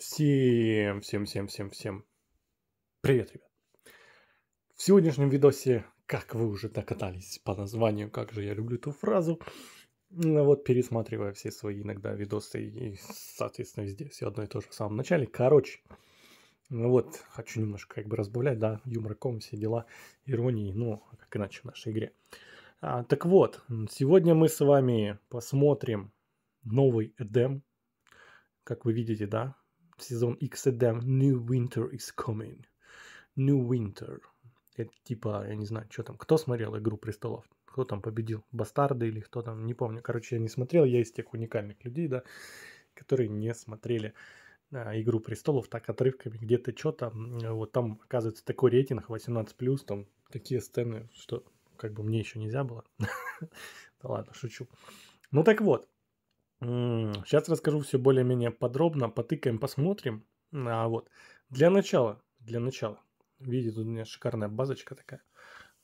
Всем, всем, всем, всем, всем. Привет, ребят. В сегодняшнем видосе, как вы уже докатались по названию, как же я люблю эту фразу, ну вот пересматривая все свои иногда видосы и, соответственно, везде все одно и то же в самом начале. Короче, ну вот, хочу немножко как бы разбавлять, да, юморком все дела, иронии, ну, а как иначе в нашей игре. А, так вот, сегодня мы с вами посмотрим новый Эдем. Как вы видите, да, сезон XDM New Winter is Coming. New Winter. Это типа, я не знаю, что там, кто смотрел «Игру престолов»? Кто там победил? Бастарды или кто там, не помню. Короче, я не смотрел, я из тех уникальных людей, да, которые не смотрели а, «Игру престолов» так отрывками, где-то что-то. А, вот там, оказывается, такой рейтинг 18+, там такие сцены, что как бы мне еще нельзя было. Да ладно, шучу. Ну так вот, Сейчас расскажу все более-менее подробно, потыкаем, посмотрим. А вот для начала, для начала. Видите, тут у меня шикарная базочка такая.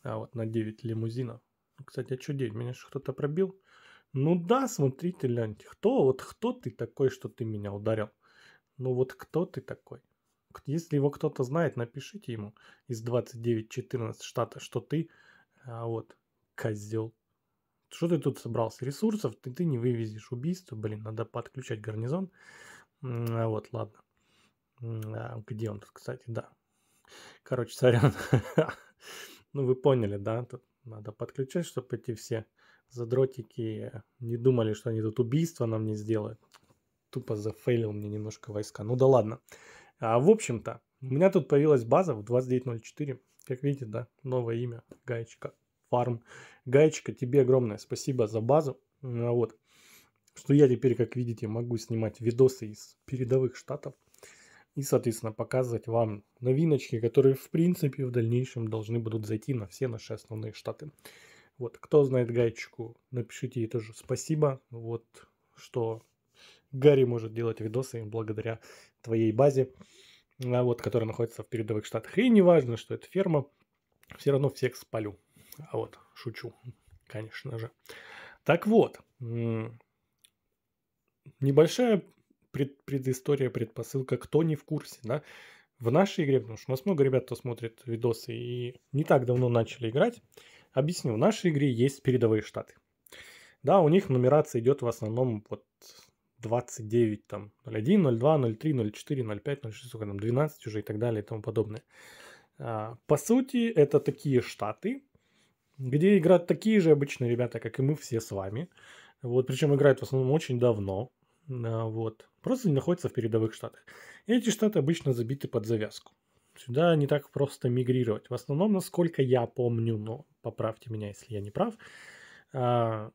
А вот на 9 лимузинов. Кстати, а что 9? Меня же кто-то пробил? Ну да, смотрите, гляньте. Кто, вот кто ты такой, что ты меня ударил? Ну вот кто ты такой? Если его кто-то знает, напишите ему из 29-14 штата, что ты, а вот, козел. Что ты тут собрался? Ресурсов ты, ты не вывезешь. Убийство, блин, надо подключать гарнизон. А вот, ладно. А, где он тут, кстати, да. Короче, сорян. ну, вы поняли, да? Тут надо подключать, чтобы эти все задротики не думали, что они тут убийство нам не сделают. Тупо зафейлил мне немножко войска. Ну да ладно. А, в общем-то, у меня тут появилась база в 2904. Как видите, да, новое имя, гаечка фарм. Гаечка, тебе огромное спасибо за базу. Вот. Что я теперь, как видите, могу снимать видосы из передовых штатов и, соответственно, показывать вам новиночки, которые, в принципе, в дальнейшем должны будут зайти на все наши основные штаты. Вот, кто знает гаечку, напишите ей тоже спасибо. Вот, что Гарри может делать видосы благодаря твоей базе, а вот, которая находится в передовых штатах. И неважно, что это ферма, все равно всех спалю. А вот, шучу, конечно же. Так вот, небольшая пред, предыстория, предпосылка, кто не в курсе, да, в нашей игре, потому что у нас много ребят, кто смотрит видосы и не так давно начали играть, объясню, в нашей игре есть передовые штаты. Да, у них нумерация идет в основном вот 29, там, 01, 02, 03, 04, 05, 06, сколько там, 12 уже и так далее и тому подобное. А, по сути, это такие штаты, где играют такие же обычные ребята, как и мы все с вами. Вот, причем играют в основном очень давно. А, вот. Просто не находятся в передовых штатах. Эти штаты обычно забиты под завязку. Сюда не так просто мигрировать. В основном, насколько я помню, но поправьте меня, если я не прав, а,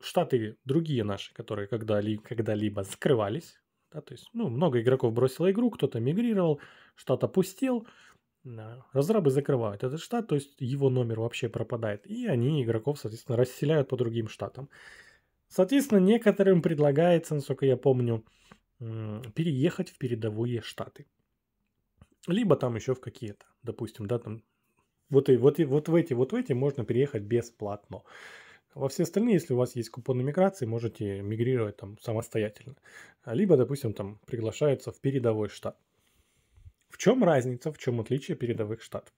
штаты другие наши, которые когда-либо, когда-либо закрывались, да, то есть, ну, много игроков бросило игру, кто-то мигрировал, штат опустел, Разрабы закрывают этот штат, то есть его номер вообще пропадает, и они игроков, соответственно, расселяют по другим штатам. Соответственно, некоторым предлагается, насколько я помню, переехать в передовые штаты. Либо там еще в какие-то, допустим, да, там вот, и, вот, и, вот в эти, вот в эти можно переехать бесплатно. Во все остальные, если у вас есть купоны миграции, можете мигрировать там самостоятельно. Либо, допустим, там приглашаются в передовой штат. В чем разница, в чем отличие передовых штатов?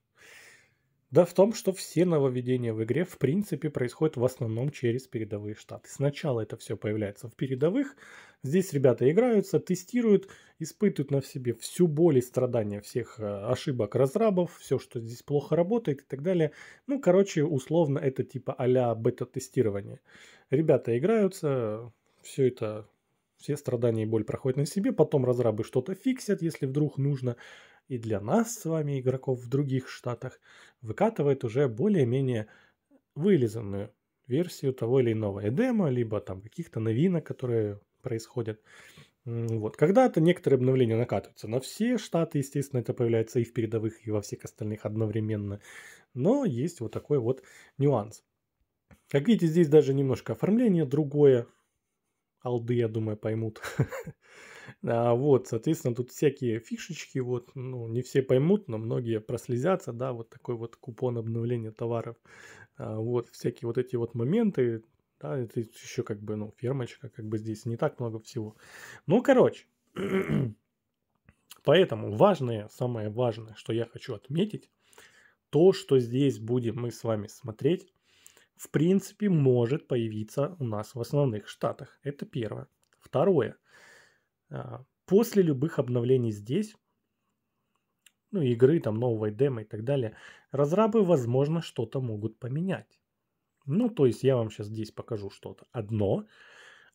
Да в том, что все нововведения в игре в принципе происходят в основном через передовые штаты. Сначала это все появляется в передовых. Здесь ребята играются, тестируют, испытывают на себе всю боль и страдания всех э, ошибок разрабов, все, что здесь плохо работает и так далее. Ну, короче, условно это типа а-ля бета-тестирование. Ребята играются, все это все страдания и боль проходят на себе, потом разрабы что-то фиксят, если вдруг нужно. И для нас с вами, игроков в других штатах, выкатывает уже более-менее вылизанную версию того или иного эдема, либо там каких-то новинок, которые происходят. Вот. Когда-то некоторые обновления накатываются на все штаты, естественно, это появляется и в передовых, и во всех остальных одновременно. Но есть вот такой вот нюанс. Как видите, здесь даже немножко оформление другое, алды, я думаю, поймут. а, вот, соответственно, тут всякие фишечки, вот, ну, не все поймут, но многие прослезятся, да, вот такой вот купон обновления товаров. А, вот, всякие вот эти вот моменты, да, это еще как бы, ну, фермочка, как бы здесь не так много всего. Ну, короче, поэтому важное, самое важное, что я хочу отметить, то, что здесь будем мы с вами смотреть, в принципе, может появиться у нас в основных штатах. Это первое. Второе. А, после любых обновлений здесь, ну, игры, там, новой демо и так далее, разрабы, возможно, что-то могут поменять. Ну, то есть я вам сейчас здесь покажу что-то одно,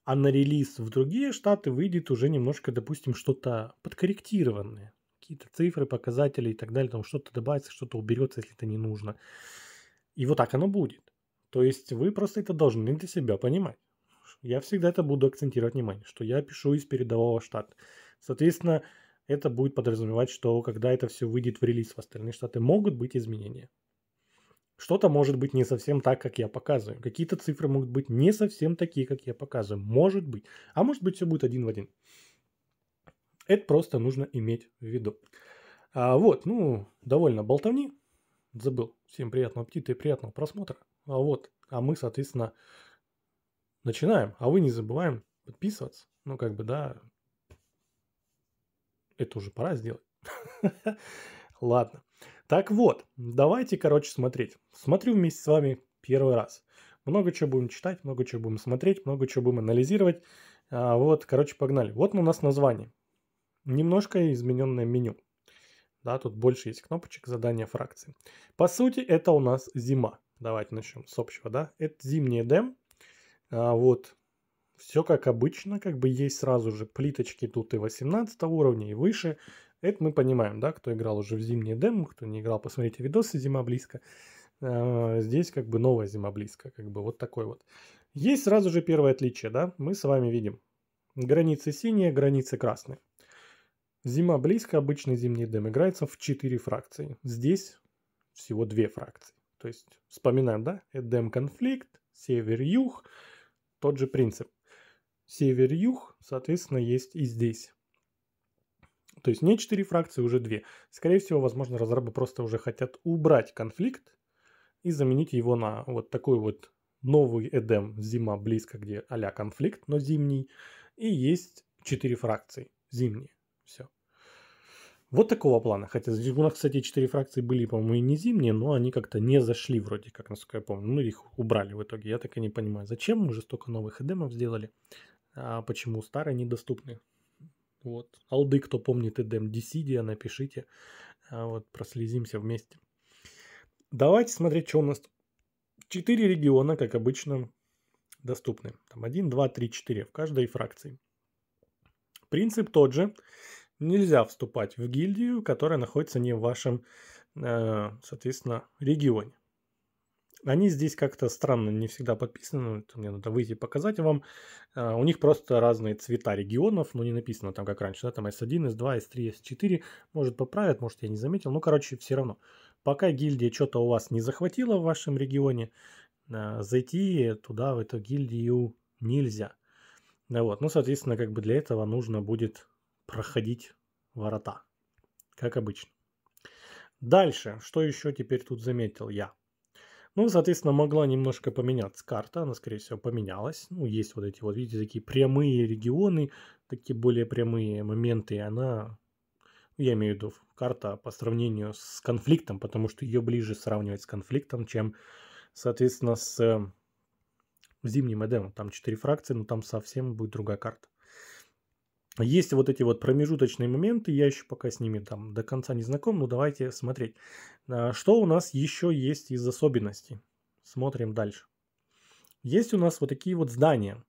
а на релиз в другие штаты выйдет уже немножко, допустим, что-то подкорректированное. Какие-то цифры, показатели и так далее, там что-то добавится, что-то уберется, если это не нужно. И вот так оно будет. То есть вы просто это должны для себя понимать. Я всегда это буду акцентировать внимание, что я пишу из передового штата. Соответственно, это будет подразумевать, что когда это все выйдет в релиз в остальные штаты, могут быть изменения. Что-то может быть не совсем так, как я показываю. Какие-то цифры могут быть не совсем такие, как я показываю. Может быть. А может быть, все будет один в один. Это просто нужно иметь в виду. А вот, ну, довольно болтовни. Забыл. Всем приятного аппетита и приятного просмотра. А вот. А мы, соответственно, начинаем. А вы не забываем подписываться. Ну, как бы, да, это уже пора сделать. Ладно. Так вот, давайте, короче, смотреть. Смотрю вместе с вами первый раз. Много чего будем читать, много чего будем смотреть, много чего будем анализировать. А, вот, короче, погнали. Вот у нас название. Немножко измененное меню. Да, тут больше есть кнопочек задания фракции. По сути, это у нас зима. Давайте начнем с общего, да? Это зимний дем, А, вот, все как обычно, как бы есть сразу же плиточки тут и 18 уровня, и выше. Это мы понимаем, да, кто играл уже в зимний дем, кто не играл, посмотрите видосы «Зима близко». А, здесь как бы новая «Зима близко», как бы вот такой вот. Есть сразу же первое отличие, да, мы с вами видим. Границы синие, границы красные. Зима близко, обычный зимний дем играется в 4 фракции. Здесь всего 2 фракции. То есть вспоминаем, да, Эдем-конфликт, север-юг, тот же принцип. Север-юг, соответственно, есть и здесь. То есть не четыре фракции, уже две Скорее всего, возможно, разрабы просто уже хотят убрать конфликт и заменить его на вот такой вот новый Эдем, зима близко, где а конфликт, но зимний. И есть четыре фракции, зимние. Все. Вот такого плана. Хотя у нас, кстати, четыре фракции были, по-моему, и не зимние, но они как-то не зашли вроде как, насколько я помню. Ну, их убрали в итоге. Я так и не понимаю, зачем уже столько новых эдемов сделали, а почему старые недоступны. Вот. Алды, кто помнит эдем Диссидия, напишите. А вот прослезимся вместе. Давайте смотреть, что у нас Четыре региона, как обычно, доступны. Там один, два, три, четыре в каждой фракции. Принцип тот же нельзя вступать в гильдию, которая находится не в вашем, э, соответственно, регионе. Они здесь как-то странно не всегда подписаны, это мне надо выйти и показать вам. Э, у них просто разные цвета регионов, но ну, не написано там как раньше, да, там S1, S2, S3, S4, может поправят, может я не заметил, ну короче все равно. Пока гильдия что-то у вас не захватила в вашем регионе, э, зайти туда, в эту гильдию нельзя. Вот. Ну, соответственно, как бы для этого нужно будет проходить ворота, как обычно. Дальше, что еще теперь тут заметил я? Ну, соответственно, могла немножко поменяться карта, она, скорее всего, поменялась. Ну, есть вот эти вот, видите, такие прямые регионы, такие более прямые моменты, и она, ну, я имею в виду, карта по сравнению с конфликтом, потому что ее ближе сравнивать с конфликтом, чем, соответственно, с э, зимним Эдемом. Там четыре фракции, но там совсем будет другая карта. Типа, есть вот эти вот промежуточные моменты, я еще пока с ними там до конца не знаком, но давайте смотреть. А, что у нас еще есть из особенностей? Смотрим дальше. Есть у нас вот такие вот здания.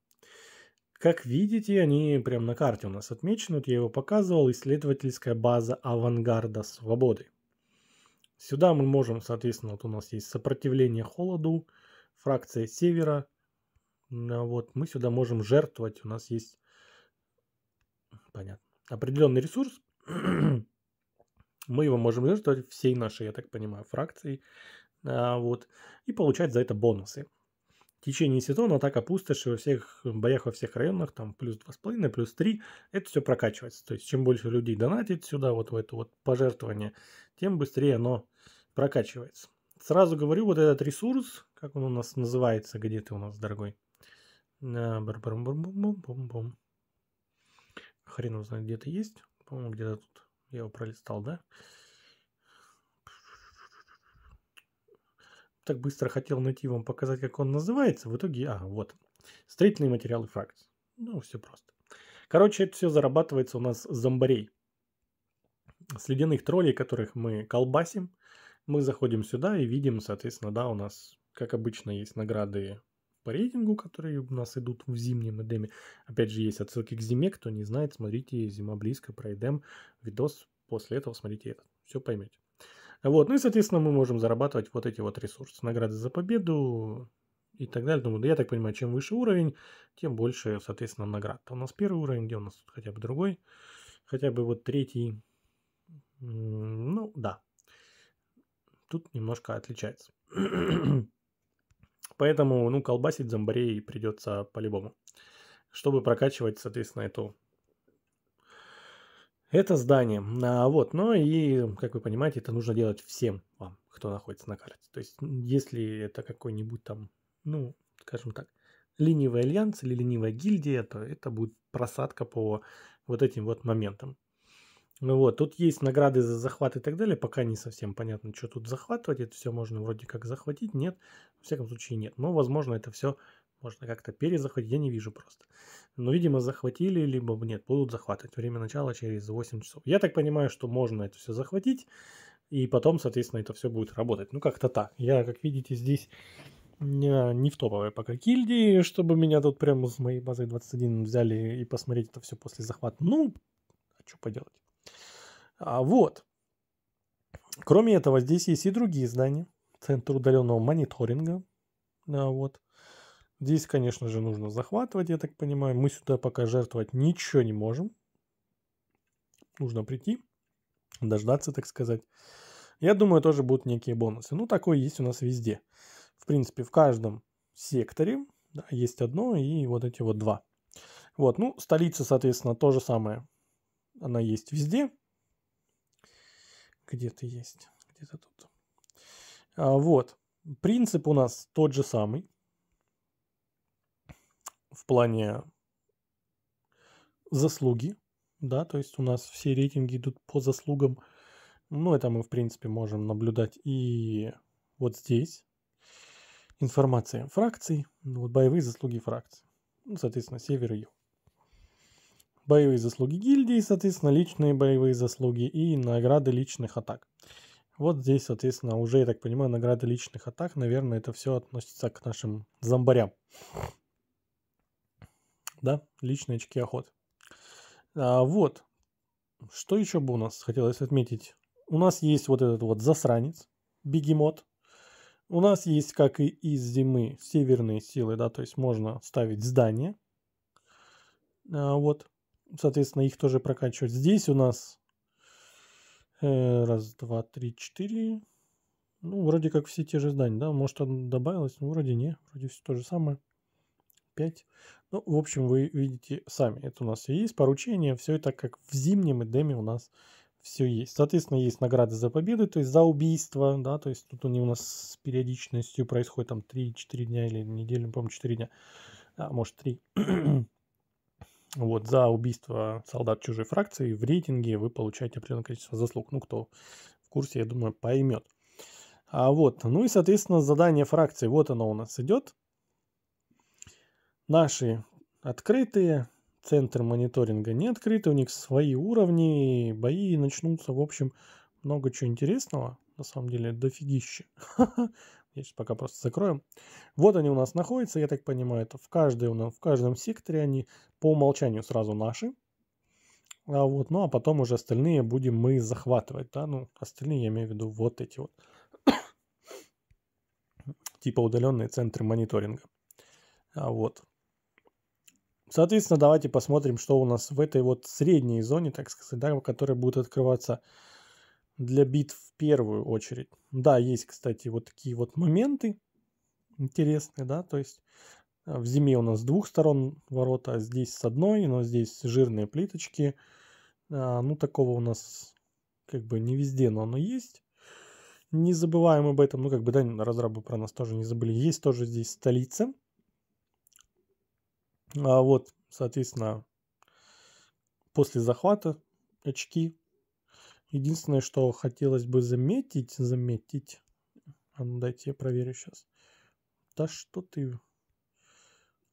Как видите, они прям на карте у нас отмечены. Вот я его показывал. Исследовательская база авангарда свободы. Сюда мы можем, соответственно, вот у нас есть сопротивление холоду, фракция севера. Вот мы сюда можем жертвовать. У нас есть понятно, определенный ресурс, мы его можем жертвовать всей нашей, я так понимаю, фракцией, а, вот, и получать за это бонусы. В течение сезона атака пустоши во всех боях во всех районах, там плюс 2,5, плюс 3, это все прокачивается. То есть чем больше людей донатит сюда, вот в это вот пожертвование, тем быстрее оно прокачивается. Сразу говорю, вот этот ресурс, как он у нас называется, где ты у нас, дорогой? Бум -бум -бум Хрен его где-то есть. По-моему, где-то тут. Я его пролистал, да? Так быстро хотел найти вам показать, как он называется. В итоге, а, вот. Строительные материалы фракции. Ну, все просто. Короче, это все зарабатывается у нас с зомбарей. С ледяных троллей, которых мы колбасим. Мы заходим сюда и видим, соответственно, да, у нас, как обычно, есть награды по рейтингу, которые у нас идут в зимнем Эдеме. Опять же, есть отсылки к зиме. Кто не знает, смотрите «Зима близко» про Эдем. Видос после этого смотрите этот. Все поймете. Вот, ну и, соответственно, мы можем зарабатывать вот эти вот ресурсы. Награды за победу и так далее. Думаю, ну, да я так понимаю, чем выше уровень, тем больше, соответственно, наград. А у нас первый уровень, где у нас тут хотя бы другой, хотя бы вот третий. Ну, да. Тут немножко отличается. Поэтому, ну, колбасить зомбарей придется по-любому, чтобы прокачивать, соответственно, эту это здание. А, вот, ну и, как вы понимаете, это нужно делать всем вам, кто находится на карте. То есть, если это какой-нибудь там, ну, скажем так, ленивый альянс или ленивая гильдия, то это будет просадка по вот этим вот моментам. Ну вот, тут есть награды за захват и так далее, пока не совсем понятно, что тут захватывать, это все можно вроде как захватить, нет, во всяком случае нет. Но, возможно, это все можно как-то перезахватить, я не вижу просто. Но, видимо, захватили, либо нет, будут захватывать. Время начала через 8 часов. Я так понимаю, что можно это все захватить, и потом, соответственно, это все будет работать. Ну, как-то так. Я, как видите, здесь не в топовой пока гильдии, чтобы меня тут прямо с моей базой 21 взяли и посмотреть это все после захвата. Ну, а что поделать. А вот. Кроме этого, здесь есть и другие здания центр удаленного мониторинга. Да, вот. Здесь, конечно же, нужно захватывать, я так понимаю. Мы сюда пока жертвовать ничего не можем. Нужно прийти, дождаться, так сказать. Я думаю, тоже будут некие бонусы. Ну, такое есть у нас везде. В принципе, в каждом секторе да, есть одно и вот эти вот два. Вот, ну, столица, соответственно, то же самое. Она есть везде. Где-то есть. Где-то тут а, вот. Принцип у нас тот же самый. В плане заслуги. Да, то есть у нас все рейтинги идут по заслугам. Ну, это мы, в принципе, можем наблюдать и вот здесь. Информация фракций, ну, вот боевые заслуги фракций. Ну, соответственно, север и юг. Боевые заслуги гильдии, соответственно, личные боевые заслуги и награды личных атак. Вот здесь, соответственно, уже, я так понимаю, награды личных атак. Наверное, это все относится к нашим зомбарям. Да, личные очки охот. А, вот. Что еще бы у нас хотелось отметить? У нас есть вот этот вот засранец, бегемот. У нас есть, как и из зимы, северные силы, да, то есть можно ставить здания. А, вот, соответственно, их тоже прокачивать. Здесь у нас Э, раз, два, три, четыре. Ну, вроде как все те же здания, да? Может, оно добавилось? Ну, вроде не. Вроде все то же самое. пять Ну, в общем, вы видите сами. Это у нас все есть. Поручение, все это как в зимнем Эдеме у нас все есть. Соответственно, есть награды за победы, то есть за убийство, да, то есть тут они у нас с периодичностью происходят там 3-4 дня или неделю, по-моему, 4 дня, а, может 3. Вот, за убийство солдат чужой фракции в рейтинге вы получаете определенное количество заслуг. Ну, кто в курсе, я думаю, поймет. А вот, ну и, соответственно, задание фракции, вот оно у нас идет. Наши открытые, центр мониторинга не открыты, у них свои уровни, бои начнутся, в общем, много чего интересного. На самом деле, дофигища. сейчас пока просто закроем. Вот они у нас находятся, я так понимаю, это в, каждой, в каждом секторе они по умолчанию сразу наши. А вот, ну а потом уже остальные будем мы захватывать, да, ну остальные я имею в виду вот эти вот. типа удаленные центры мониторинга. А вот. Соответственно, давайте посмотрим, что у нас в этой вот средней зоне, так сказать, да, которая будут открываться для битв в первую очередь. Да, есть, кстати, вот такие вот моменты интересные, да, то есть э, в зиме у нас с двух сторон ворота, а здесь с одной, но здесь жирные плиточки. А, ну, такого у нас как бы не везде, но оно есть. Не забываем об этом. Ну, как бы, да, разрабы про нас тоже не забыли. Есть тоже здесь столица. А вот, соответственно, после захвата очки Единственное, что хотелось бы заметить, заметить. А ну дайте я проверю сейчас. Да что ты?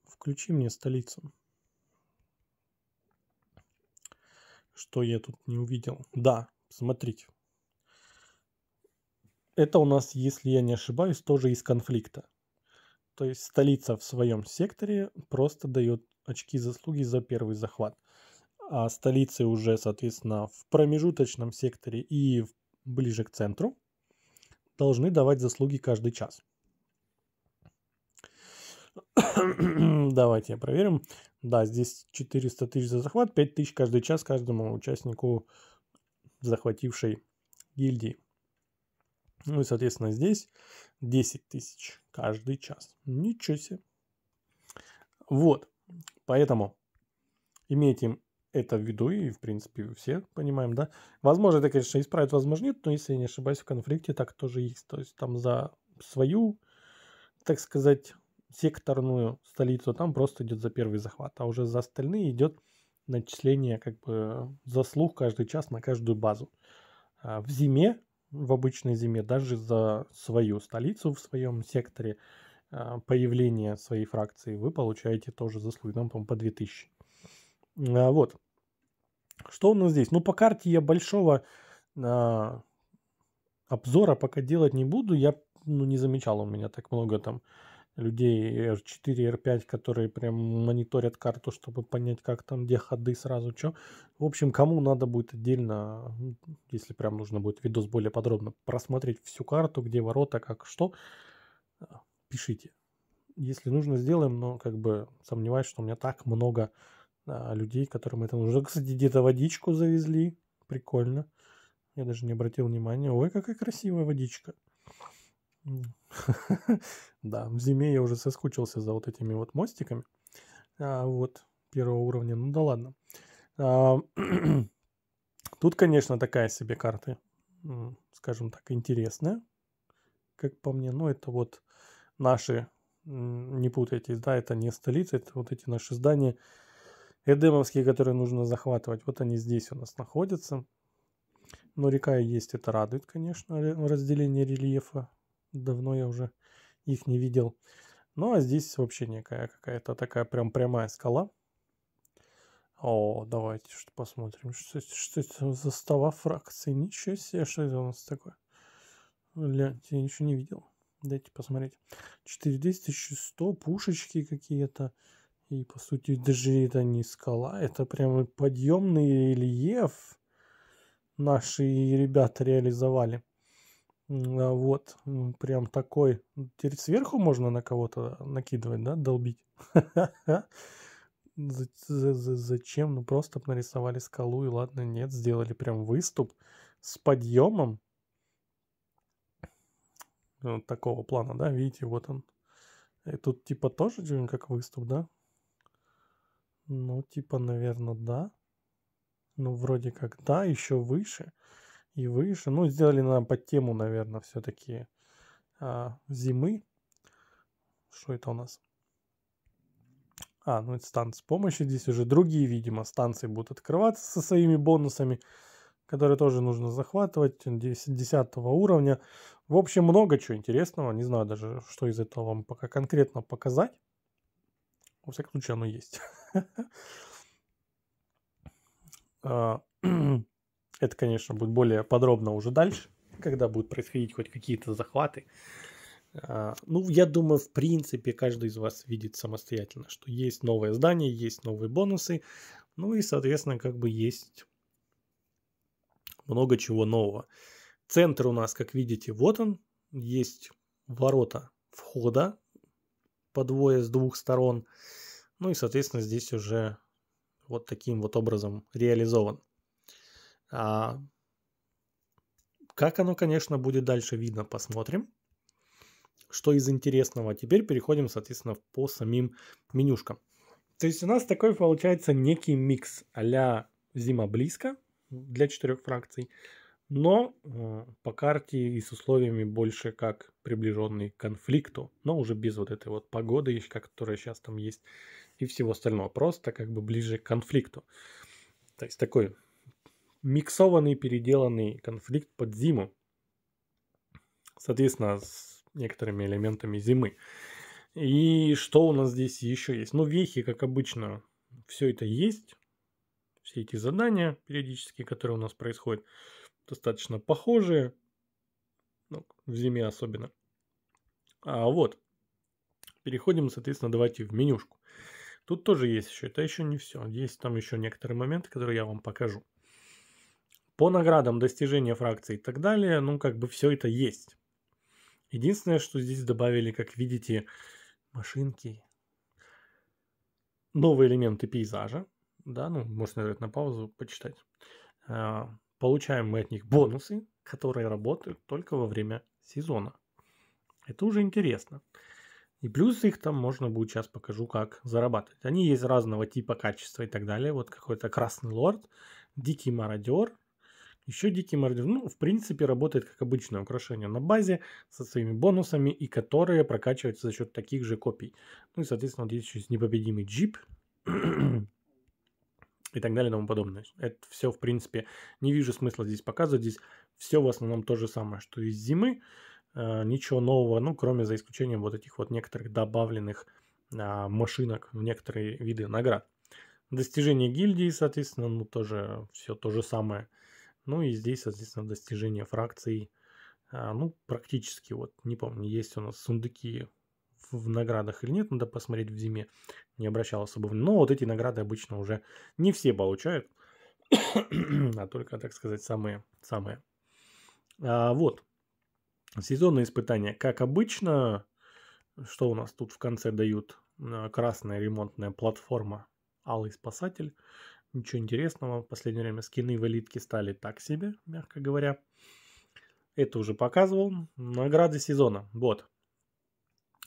Включи мне столицу. Что я тут не увидел? Да, смотрите. Это у нас, если я не ошибаюсь, тоже из конфликта. То есть столица в своем секторе просто дает очки заслуги за первый захват а столицы уже, соответственно, в промежуточном секторе и ближе к центру, должны давать заслуги каждый час. Давайте проверим. Да, здесь 400 тысяч за захват, 5 тысяч каждый час каждому участнику захватившей гильдии. Ну и, соответственно, здесь 10 тысяч каждый час. Ничего себе. Вот. Поэтому имейте это в виду, и, в принципе, все понимаем, да. Возможно, это, конечно, исправит, возможно, нет, но, если я не ошибаюсь, в конфликте так тоже есть. То есть там за свою, так сказать, секторную столицу, там просто идет за первый захват, а уже за остальные идет начисление как бы заслуг каждый час на каждую базу. А в зиме, в обычной зиме, даже за свою столицу в своем секторе а, появление своей фракции вы получаете тоже заслуги, там, по-моему, по 2000. А вот. Что у нас здесь? Ну, по карте я большого э, обзора пока делать не буду. Я ну, не замечал у меня так много там людей R4, R5, которые прям мониторят карту, чтобы понять, как там, где ходы сразу, что. В общем, кому надо будет отдельно, если прям нужно будет видос более подробно, просмотреть всю карту, где ворота, как, что, пишите. Если нужно, сделаем, но как бы сомневаюсь, что у меня так много а, людей, которым это нужно. Кстати, где-то водичку завезли. Прикольно. Я даже не обратил внимания. Ой, какая красивая водичка. Да, в зиме я уже соскучился за вот этими вот мостиками. А, вот, первого уровня. Ну да ладно. А, тут, конечно, такая себе карта, скажем так, интересная, как по мне. Но это вот наши, не путайтесь, да, это не столица, это вот эти наши здания – Эдемовские, которые нужно захватывать, вот они здесь у нас находятся. Но река есть, это радует, конечно, разделение рельефа. Давно я уже их не видел. Ну, а здесь вообще некая какая-то такая прям прямая скала. О, давайте что посмотрим. Что, что это за стова фракции? Ничего себе, что это у нас такое? Гляньте, я ничего не видел. Дайте посмотреть. 4100, пушечки какие-то. И, по сути, даже это не скала, это прямо подъемный рельеф наши ребята реализовали. А вот, прям такой. Теперь сверху можно на кого-то накидывать, да, долбить. Зачем? Ну просто нарисовали скалу и ладно, нет, сделали прям выступ с подъемом. Вот такого плана, да, видите, вот он. И э, тут типа тоже как выступ, да? Ну, типа, наверное, да. Ну, вроде как да, еще выше и выше. Ну, сделали нам под тему, наверное, все-таки а, зимы. Что это у нас? А, ну это станция помощи. Здесь уже другие, видимо, станции будут открываться со своими бонусами, которые тоже нужно захватывать 10, 10 уровня. В общем, много чего интересного. Не знаю даже, что из этого вам пока конкретно показать. Во всяком случае, оно есть. А, это, конечно, будет более подробно уже дальше, когда будут происходить хоть какие-то захваты. А, ну, я думаю, в принципе, каждый из вас видит самостоятельно, что есть новое здание, есть новые бонусы, ну и, соответственно, как бы есть много чего нового. Центр у нас, как видите, вот он, есть ворота входа по двое с двух сторон. Ну и, соответственно, здесь уже вот таким вот образом реализован. А как оно, конечно, будет дальше видно, посмотрим. Что из интересного. Теперь переходим, соответственно, по самим менюшкам. То есть у нас такой получается некий микс а зима близко для четырех фракций – но э, по карте и с условиями больше как приближенный к конфликту, но уже без вот этой вот погоды, которая сейчас там есть, и всего остального. Просто как бы ближе к конфликту. То есть такой миксованный, переделанный конфликт под зиму. Соответственно, с некоторыми элементами зимы. И что у нас здесь еще есть? Ну, вехи, как обычно, все это есть. Все эти задания периодические, которые у нас происходят достаточно похожие, ну, в зиме особенно. А вот, переходим, соответственно, давайте в менюшку. Тут тоже есть еще, это еще не все. Есть там еще некоторые моменты, которые я вам покажу. По наградам, достижения фракции и так далее, ну, как бы все это есть. Единственное, что здесь добавили, как видите, машинки, новые элементы пейзажа, да, ну, можно нажать на паузу, почитать. А, Получаем мы от них бонусы, которые работают только во время сезона. Это уже интересно. И плюс их там можно будет, сейчас покажу, как зарабатывать. Они есть разного типа, качества и так далее. Вот какой-то Красный Лорд, Дикий Мародер, еще Дикий Мародер. Ну, в принципе, работает как обычное украшение на базе со своими бонусами и которые прокачиваются за счет таких же копий. Ну и, соответственно, вот здесь еще есть непобедимый джип и так далее и тому подобное. Это все, в принципе, не вижу смысла здесь показывать. Здесь все в основном то же самое, что из зимы. Э, ничего нового, ну, кроме за исключением вот этих вот некоторых добавленных э, машинок в некоторые виды наград. Достижение гильдии, соответственно, ну, тоже все то же самое. Ну, и здесь, соответственно, достижение фракций. Э, ну, практически, вот, не помню, есть у нас сундуки в наградах или нет, надо посмотреть в зиме, не обращал особо. Но вот эти награды обычно уже не все получают, а только, так сказать, самые, самые. А, вот. Сезонные испытания, как обычно, что у нас тут в конце дают? А, красная ремонтная платформа «Алый спасатель». Ничего интересного. В последнее время скины в элитке стали так себе, мягко говоря. Это уже показывал. Награды сезона. Вот.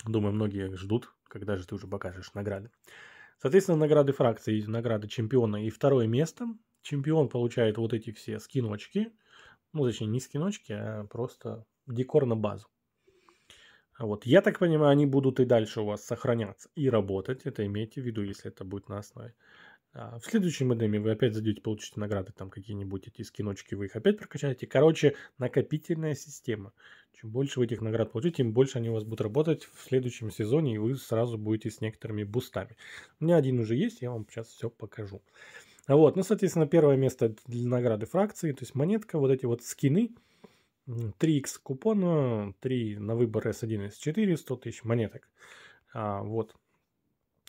Думаю, многие ждут, когда же ты уже покажешь награды. Соответственно, награды фракции, награды чемпиона и второе место. Чемпион получает вот эти все скиночки. Ну, точнее, не скиночки, а просто декор на базу. Вот. Я так понимаю, они будут и дальше у вас сохраняться и работать. Это имейте в виду, если это будет на основе. А, в следующем модеме вы опять зайдете, получите награды, там какие-нибудь эти скиночки, вы их опять прокачаете. Короче, накопительная система. Чем больше вы этих наград получите, тем больше они у вас будут работать в следующем сезоне, и вы сразу будете с некоторыми бустами. У меня один уже есть, я вам сейчас все покажу. Вот, ну, соответственно, первое место для награды фракции, то есть монетка, вот эти вот скины, 3x купона, 3 на выбор S1, S4, 100 тысяч монеток. А, вот,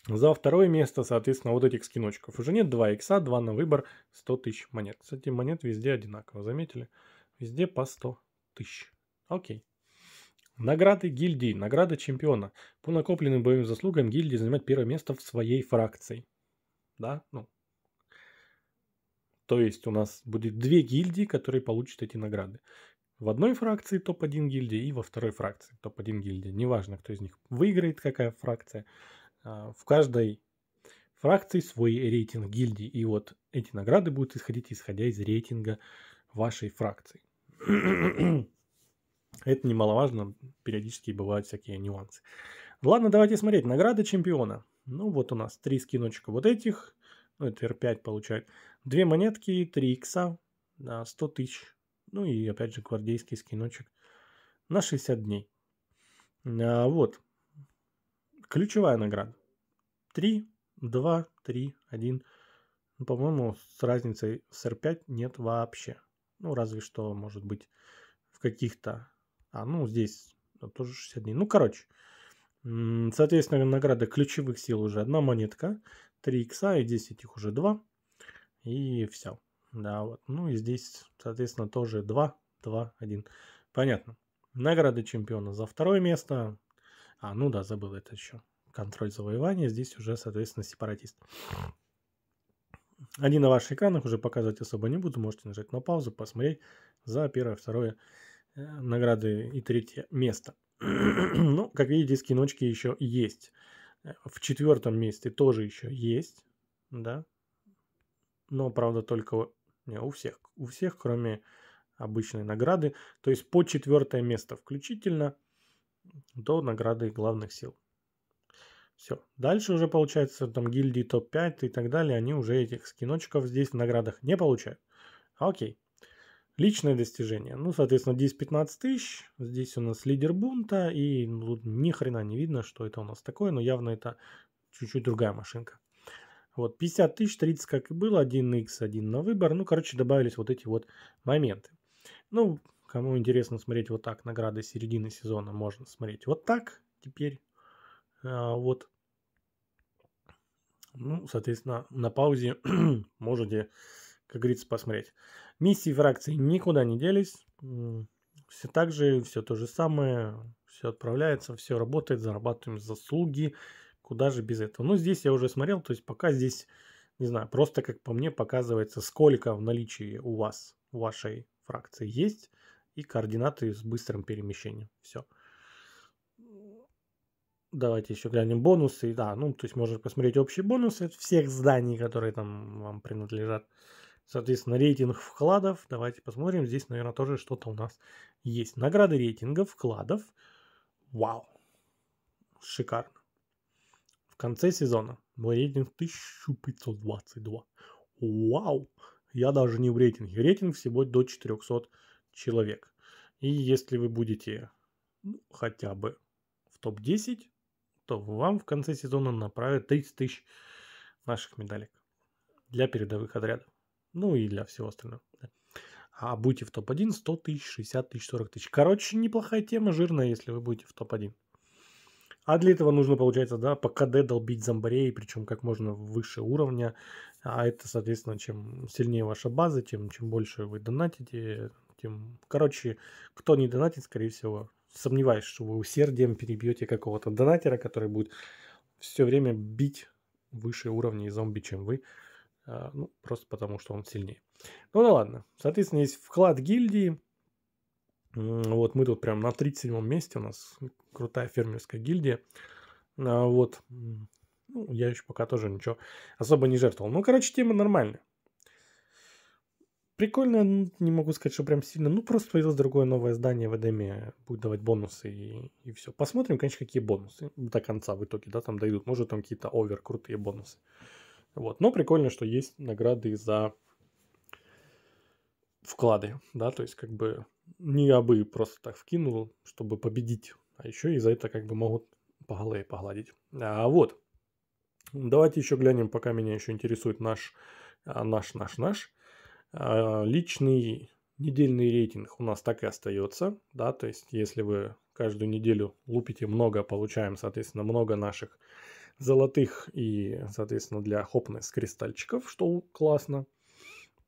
за второе место, соответственно, вот этих скиночков. Уже нет 2 икса, 2 на выбор, 100 тысяч монет. Кстати, монет везде одинаково, заметили? Везде по 100 тысяч. Окей. Награды гильдии, награда чемпиона. По накопленным боевым заслугам гильдии занимает первое место в своей фракции. Да, ну. То есть у нас будет две гильдии, которые получат эти награды. В одной фракции топ-1 гильдии и во второй фракции топ-1 гильдии. Неважно, кто из них выиграет, какая фракция. А, в каждой фракции свой рейтинг гильдии. И вот эти награды будут исходить, исходя из рейтинга вашей фракции. Это немаловажно, периодически бывают всякие нюансы. Ладно, давайте смотреть. Награды чемпиона. Ну, вот у нас три скиночка вот этих. Ну, это R5 получает. Две монетки, 3 икса, 100 тысяч. Ну и, опять же, гвардейский скиночек на 60 дней. А, вот. Ключевая награда. 3, 2, 3, 1. Ну, по-моему, с разницей с R5 нет вообще. Ну, разве что, может быть, в каких-то... А, ну, здесь ну, тоже 60 дней. Ну, короче. Соответственно, награда ключевых сил уже одна монетка. 3 икса и 10 их уже 2. И все. Да, вот. Ну и здесь, соответственно, тоже 2, 2, 1. Понятно. Награда чемпиона за второе место. А, ну да, забыл это еще. Контроль завоевания. Здесь уже, соответственно, сепаратист. Они на ваших экранах уже показывать особо не буду. Можете нажать на паузу, посмотреть за первое, второе э, награды и третье место. ну, как видите, скиночки еще есть. Э, в четвертом месте тоже еще есть, да. Но, правда, только не, у всех. У всех, кроме обычной награды. То есть по четвертое место включительно до награды главных сил. Все. Дальше уже получается там гильдии топ-5 и так далее, они уже этих скиночков здесь в наградах не получают. Окей. личное достижение Ну, соответственно, здесь 15 тысяч. Здесь у нас лидер бунта. И ну, ни хрена не видно, что это у нас такое. Но явно это чуть-чуть другая машинка. Вот 50 тысяч, 30 как и было. 1x, 1 на выбор. Ну, короче, добавились вот эти вот моменты. Ну, Кому интересно смотреть вот так, награды середины сезона можно смотреть вот так теперь. А, вот. Ну, соответственно, на паузе можете, как говорится, посмотреть. Миссии фракции никуда не делись. Все так же, все то же самое. Все отправляется, все работает, зарабатываем заслуги. Куда же без этого? Ну, здесь я уже смотрел, то есть пока здесь, не знаю, просто как по мне показывается, сколько в наличии у вас, в вашей фракции есть и координаты с быстрым перемещением. Все. Давайте еще глянем бонусы. Да, ну, то есть можно посмотреть общие бонусы от всех зданий, которые там вам принадлежат. Соответственно, рейтинг вкладов. Давайте посмотрим. Здесь, наверное, тоже что-то у нас есть. Награды рейтинга вкладов. Вау. Шикарно. В конце сезона мой рейтинг 1522. Вау. Я даже не в рейтинге. Рейтинг всего до 400 человек. И если вы будете ну, хотя бы в топ-10, то вам в конце сезона направят 30 тысяч наших медалек для передовых отрядов. Ну и для всего остального. Да. А будете в топ-1 100 тысяч, 60 тысяч, 40 тысяч. Короче, неплохая тема, жирная, если вы будете в топ-1. А для этого нужно, получается, да, по КД долбить зомбарей, причем как можно выше уровня. А это, соответственно, чем сильнее ваша база, тем чем больше вы донатите, тем... Короче, кто не донатит, скорее всего, сомневаюсь, что вы усердием перебьете какого-то донатера, который будет все время бить выше уровней зомби, чем вы. А, ну, просто потому, что он сильнее. Ну да ладно. Соответственно, есть вклад гильдии. Вот мы тут прям на 37 месте. У нас крутая фермерская гильдия. А, вот. Ну, я еще пока тоже ничего особо не жертвовал. Ну, короче, тема нормальная прикольно, ну, не могу сказать, что прям сильно. Ну, просто появилось другое новое здание в Эдеме, будет давать бонусы и, и все. Посмотрим, конечно, какие бонусы до конца в итоге, да, там дойдут. Может, там какие-то овер крутые бонусы. Вот. Но прикольно, что есть награды за вклады, да, то есть как бы не абы просто так вкинул, чтобы победить, а еще и за это как бы могут по голове погладить. А вот, давайте еще глянем, пока меня еще интересует а, наш, наш, наш, наш а, личный недельный рейтинг у нас так и остается, да, то есть если вы каждую неделю лупите много, а получаем, соответственно, много наших золотых и, соответственно, для хопнес кристальчиков, что классно.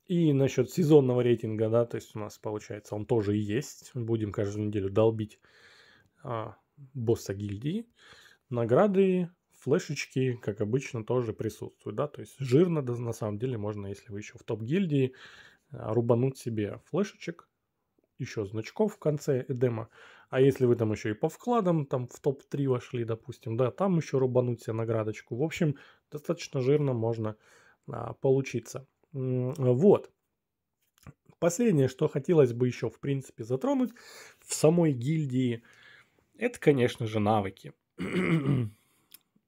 И насчет сезонного рейтинга, да, то есть у нас получается он тоже есть. Будем каждую неделю долбить а, босса гильдии. Награды флешечки, как обычно, тоже присутствуют, да, то есть жирно, да, на самом деле, можно, если вы еще в топ-гильдии, а, рубануть себе флешечек, еще значков в конце эдема, а если вы там еще и по вкладам, там в топ-3 вошли, допустим, да, там еще рубануть себе наградочку, в общем, достаточно жирно можно а, получиться. Вот. Последнее, что хотелось бы еще, в принципе, затронуть в самой гильдии, это, конечно же, навыки.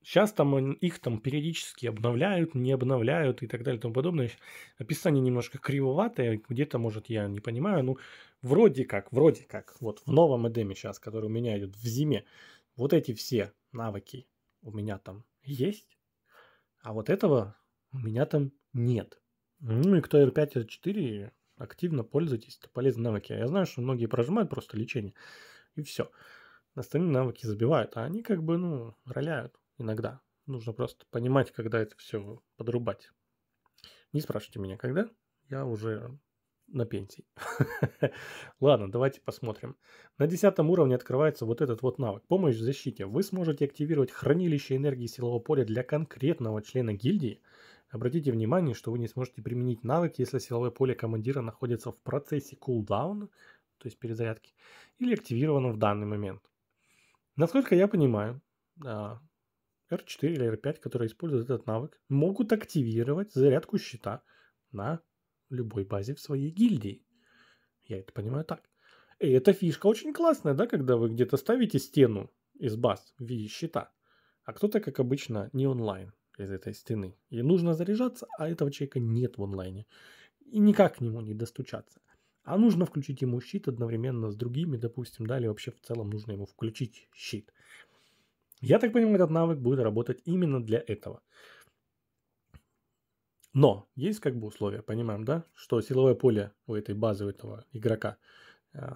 Сейчас там их там периодически обновляют, не обновляют и так далее и тому подобное. Описание немножко кривоватое, где-то, может, я не понимаю. Ну, вроде как, вроде как, вот в новом Эдеме сейчас, который у меня идет в зиме, вот эти все навыки у меня там есть, а вот этого у меня там нет. Ну и кто R5, R4, активно пользуйтесь, это полезные навыки. А я знаю, что многие прожимают просто лечение, и все. Остальные навыки забивают, а они как бы, ну, роляют иногда. Нужно просто понимать, когда это все подрубать. Не спрашивайте меня, когда. Я уже на пенсии. Ладно, давайте посмотрим. На десятом уровне открывается вот этот вот навык. Помощь в защите. Вы сможете активировать хранилище энергии силового поля для конкретного члена гильдии. Обратите внимание, что вы не сможете применить навык, если силовое поле командира находится в процессе кулдауна, то есть перезарядки, или активировано в данный момент. Насколько я понимаю, а, R4 или R5, которые используют этот навык, могут активировать зарядку щита на любой базе в своей гильдии. Я это понимаю так. И эта фишка очень классная, да, когда вы где-то ставите стену из баз в виде щита, а кто-то, как обычно, не онлайн из этой стены. И нужно заряжаться, а этого человека нет в онлайне. И никак к нему не достучаться. А нужно включить ему щит одновременно с другими, допустим, да, или вообще в целом нужно ему включить щит. Я так понимаю, этот навык будет работать именно для этого. Но есть как бы условия, понимаем, да, что силовое поле у этой базы, у этого игрока э,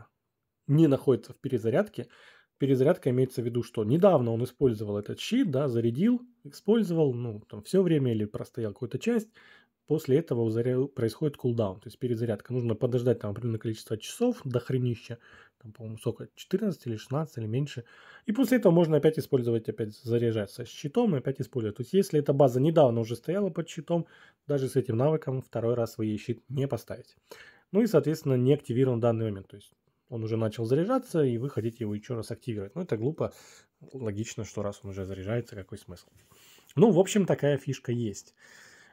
не находится в перезарядке. Перезарядка имеется в виду, что недавно он использовал этот щит, да, зарядил, использовал, ну, там, все время или простоял какую-то часть, После этого происходит кулдаун, то есть перезарядка. Нужно подождать там определенное количество часов до хренища, там, по-моему, сколько, 14 или 16 или меньше. И после этого можно опять использовать, опять заряжаться с щитом и опять использовать. То есть если эта база недавно уже стояла под щитом, даже с этим навыком второй раз вы ей щит не поставите. Ну и, соответственно, не активирован в данный момент. То есть он уже начал заряжаться, и вы хотите его еще раз активировать. Ну, это глупо. Логично, что раз он уже заряжается, какой смысл? Ну, в общем, такая фишка есть.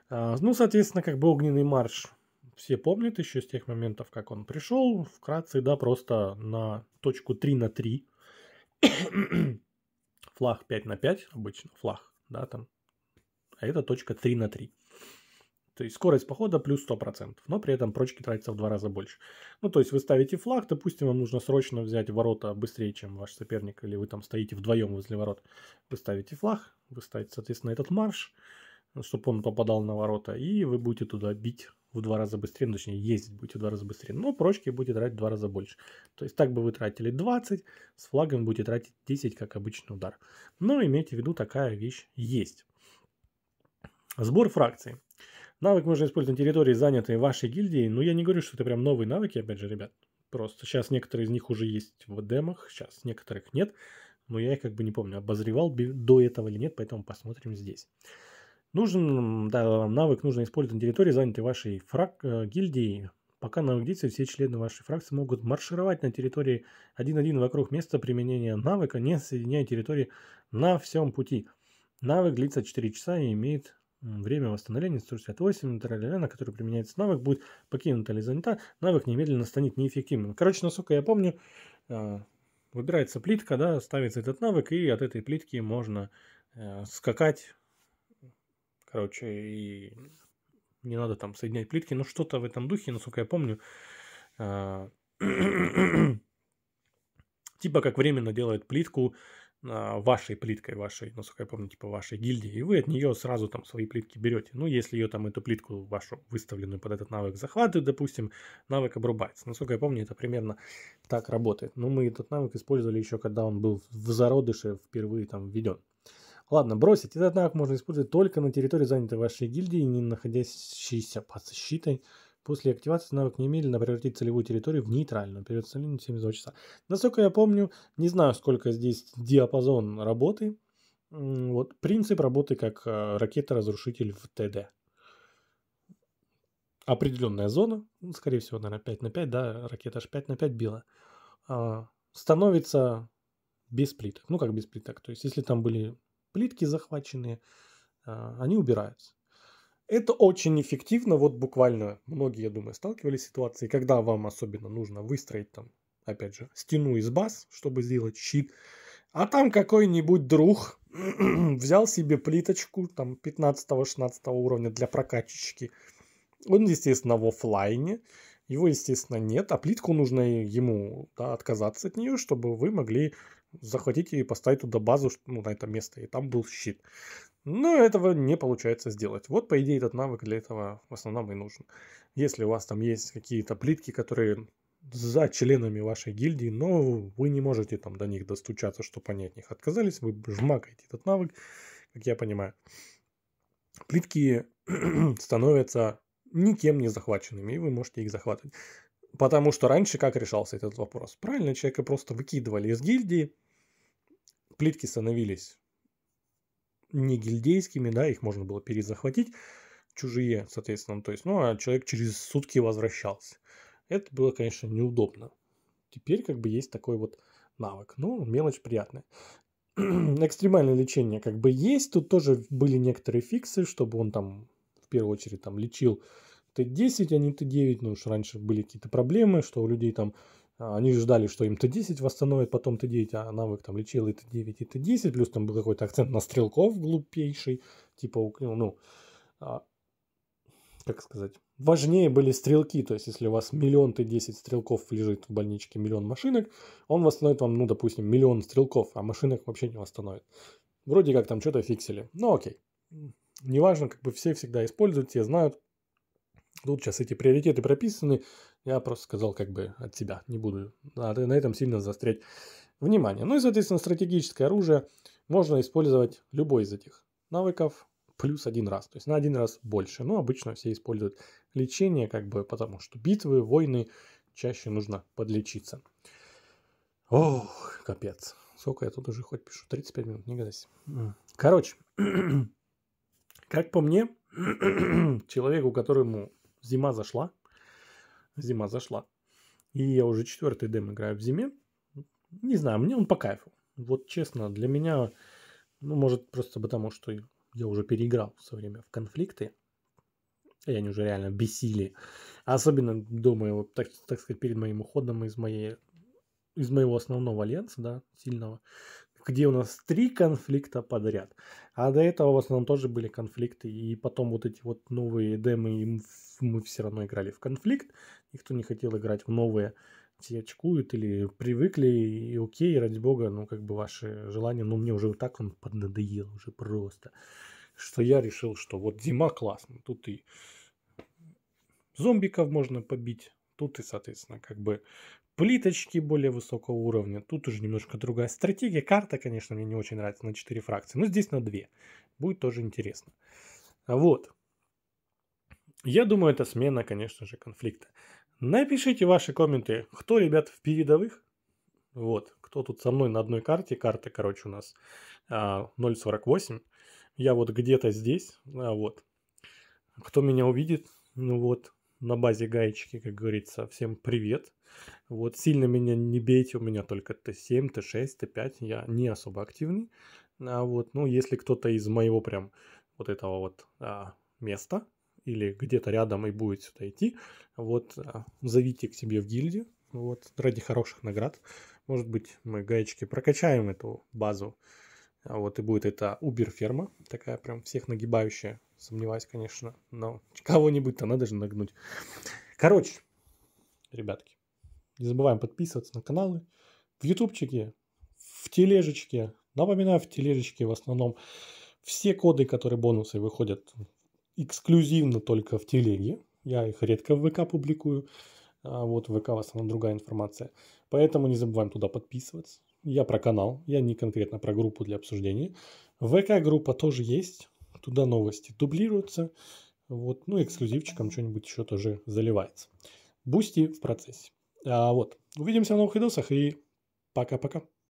А, ну, соответственно, как бы огненный марш все помнят еще с тех моментов, как он пришел. Вкратце, да, просто на точку 3 на 3. флаг 5 на 5 обычно, флаг, да, там. А это точка 3 на 3. То есть скорость похода плюс 100%, но при этом прочки тратится в два раза больше. Ну, то есть вы ставите флаг, допустим, вам нужно срочно взять ворота быстрее, чем ваш соперник, или вы там стоите вдвоем возле ворот. Вы ставите флаг, вы ставите, соответственно, этот марш, чтобы он попадал на ворота, и вы будете туда бить в два раза быстрее, ну, точнее, ездить будете в два раза быстрее, но прочки будете тратить в два раза больше. То есть так бы вы тратили 20, с флагом будете тратить 10, как обычный удар. Но имейте в виду, такая вещь есть. Сбор фракций. Навык можно использовать на территории, занятой вашей гильдией, но я не говорю, что это прям новые навыки, опять же, ребят. Просто сейчас некоторые из них уже есть в демах, сейчас некоторых нет, но я их как бы не помню, обозревал до этого или нет, поэтому посмотрим здесь. Нужен да, навык нужно использовать на территории, занятой вашей фрак, э, гильдией. Пока на гильдии все члены вашей фракции могут маршировать на территории 1-1 вокруг места применения навыка, не соединяя территории на всем пути. Навык длится 4 часа и имеет время восстановления 168, тролля, на который применяется навык, будет покинута или занята, навык немедленно станет неэффективным. Короче, насколько я помню, э, выбирается плитка, да, ставится этот навык, и от этой плитки можно э, скакать короче, и не надо там соединять плитки, но ну, что-то в этом духе, насколько я помню, а, типа как временно делают плитку а, вашей плиткой, вашей, насколько я помню, типа вашей гильдии, и вы от нее сразу там свои плитки берете. Ну, если ее там, эту плитку вашу, выставленную под этот навык, захватывают, допустим, навык обрубается. Насколько я помню, это примерно так работает. Но мы этот навык использовали еще, когда он был в зародыше впервые там введен. Ладно, бросить этот навык можно использовать только на территории, занятой вашей гильдии, не находящейся под защитой. После активации навык немедленно превратит целевую территорию в нейтральную. Период солению 72 часа. Насколько я помню, не знаю, сколько здесь диапазон работы. Вот принцип работы как э, ракета-разрушитель в ТД. Определенная зона, ну, скорее всего, наверное, 5 на 5, да, ракета аж 5 на 5 била, а, становится без плиток. Ну, как без плиток. То есть, если там были плитки захваченные, а, они убираются. Это очень эффективно, вот буквально многие, я думаю, сталкивались с ситуацией, когда вам особенно нужно выстроить там, опять же, стену из баз, чтобы сделать щит, а там какой-нибудь друг взял себе плиточку там 15-16 уровня для прокачечки. Он, естественно, в офлайне, его, естественно, нет, а плитку нужно ему да, отказаться от нее, чтобы вы могли захватите и поставить туда базу, ну, на это место, и там был щит. Но этого не получается сделать. Вот, по идее, этот навык для этого в основном и нужен. Если у вас там есть какие-то плитки, которые за членами вашей гильдии, но вы не можете там до них достучаться, чтобы они от них отказались, вы жмакаете этот навык, как я понимаю. Плитки становятся никем не захваченными, и вы можете их захватывать. Потому что раньше как решался этот вопрос? Правильно, человека просто выкидывали из гильдии, плитки становились не гильдейскими, да, их можно было перезахватить, чужие, соответственно, то есть, ну, а человек через сутки возвращался. Это было, конечно, неудобно. Теперь как бы есть такой вот навык. Ну, мелочь приятная. Экстремальное лечение как бы есть. Тут тоже были некоторые фиксы, чтобы он там в первую очередь там лечил Т10, а не Т9, ну уж раньше были какие-то проблемы, что у людей там а, они ждали, что им Т10 восстановят, потом Т9, а навык там лечил и Т9, и Т10, плюс там был какой-то акцент на стрелков глупейший, типа, ну, ну а, как сказать, важнее были стрелки, то есть если у вас миллион Т10 стрелков лежит в больничке, миллион машинок, он восстановит вам, ну, допустим, миллион стрелков, а машинок вообще не восстановит. Вроде как там что-то фиксили, но ну, окей. Неважно, как бы все всегда используют, все знают, Тут сейчас эти приоритеты прописаны. Я просто сказал как бы от себя. Не буду на этом сильно заострять внимание. Ну и, соответственно, стратегическое оружие можно использовать любой из этих навыков плюс один раз. То есть на один раз больше. Но обычно все используют лечение, как бы потому что битвы, войны, чаще нужно подлечиться. Ох, капец. Сколько я тут уже хоть пишу? 35 минут, не гадайся. Короче, как по мне, человеку, которому зима зашла. Зима зашла. И я уже четвертый дем играю в зиме. Не знаю, мне он по кайфу. Вот честно, для меня, ну, может, просто потому, что я уже переиграл все время в конфликты. И они уже реально бесили. Особенно, думаю, вот, так, так сказать, перед моим уходом из моей из моего основного альянса, да, сильного, где у нас три конфликта подряд. А до этого в основном тоже были конфликты, и потом вот эти вот новые демы, мы все равно играли в конфликт, никто не хотел играть в новые, все очкуют или привыкли, и окей, ради бога, ну как бы ваше желание, ну мне уже вот так он поднадоел уже просто, что я решил, что вот зима классно, тут и зомбиков можно побить, тут и, соответственно, как бы плиточки более высокого уровня. Тут уже немножко другая стратегия. Карта, конечно, мне не очень нравится на 4 фракции, но здесь на 2. Будет тоже интересно. Вот. Я думаю, это смена, конечно же, конфликта. Напишите ваши комменты, кто, ребят, в передовых. Вот, кто тут со мной на одной карте. Карта, короче, у нас а, 0.48. Я вот где-то здесь, а, вот. Кто меня увидит, ну вот, на базе гаечки, как говорится, всем привет. Вот, сильно меня не бейте, у меня только Т7, Т6, Т5, я не особо активный. А вот, ну, если кто-то из моего прям вот этого вот а, места или где-то рядом и будет сюда идти, вот, а, зовите к себе в гильдию, вот, ради хороших наград. Может быть, мы гаечки прокачаем эту базу, а вот, и будет эта убер ферма такая прям всех нагибающая, сомневаюсь, конечно, но кого-нибудь-то надо же нагнуть. Короче, ребятки, не забываем подписываться на каналы. В ютубчике, в тележечке. Напоминаю, в тележечке в основном все коды, которые бонусы выходят эксклюзивно только в телеге. Я их редко в ВК публикую. А вот в ВК в основном другая информация. Поэтому не забываем туда подписываться. Я про канал, я не конкретно про группу для обсуждения. ВК-группа тоже есть. Туда новости дублируются. Вот, ну, эксклюзивчиком что-нибудь еще тоже заливается. Бусти в процессе. А, вот. Увидимся в новых видосах и пока-пока.